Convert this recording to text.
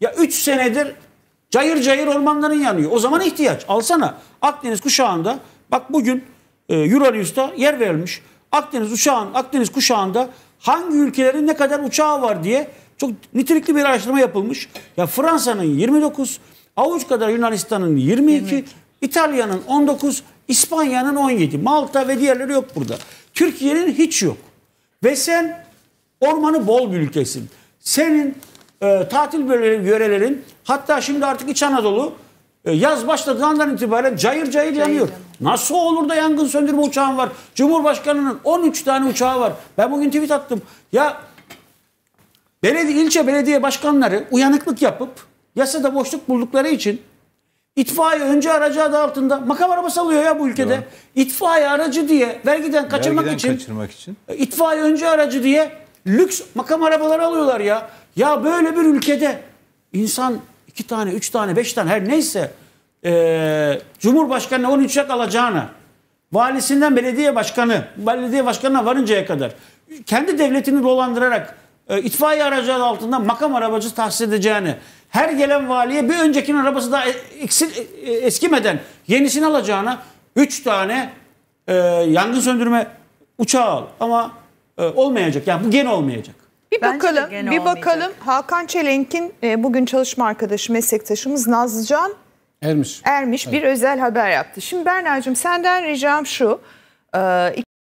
Ya 3 senedir cayır cayır ormanların yanıyor. O zaman ihtiyaç. Alsana Akdeniz kuşağında bak bugün e, Euronews'ta yer verilmiş. Akdeniz uçağın Akdeniz kuşağında hangi ülkelerin ne kadar uçağı var diye çok nitelikli bir araştırma yapılmış. Ya Fransa'nın 29, avuç kadar Yunanistan'ın 22, evet. İtalya'nın 19, İspanya'nın 17, Malta ve diğerleri yok burada. Türkiye'nin hiç yok. Ve sen ormanı bol bir ülkesin. Senin e, tatil böyle yörelerin hatta şimdi artık İç Anadolu e, yaz başladığı itibaren cayır cayır yanıyor. Nasıl olur da yangın söndürme uçağın var? Cumhurbaşkanının 13 tane uçağı var. Ben bugün tweet attım. Ya belediye, ilçe belediye başkanları uyanıklık yapıp yasada boşluk buldukları için itfaiye önce aracı adı altında makam arabası alıyor ya bu ülkede. Doğru. İtfaiye aracı diye vergiden kaçırmak vergiden için. kaçırmak için. E, itfaiye önce aracı diye lüks makam arabaları alıyorlar ya. Ya böyle bir ülkede insan iki tane, üç tane, beş tane her neyse e, Cumhurbaşkanı 13 yak alacağına valisinden belediye başkanı, belediye başkanına varıncaya kadar kendi devletini dolandırarak e, itfaiye aracı altında makam arabacı tahsis edeceğini, her gelen valiye bir öncekinin arabası daha eksil, e, eskimeden yenisini alacağına 3 tane e, yangın söndürme uçağı al. Ama e, olmayacak. Yani bu gene olmayacak. Bir Bence bakalım, bir olmayacak. bakalım. Hakan Çelenk'in e, bugün çalışma arkadaşı, meslektaşımız Nazlıcan Ermiş. Ermiş evet. bir özel haber yaptı. Şimdi Berna'cığım senden ricam şu. E,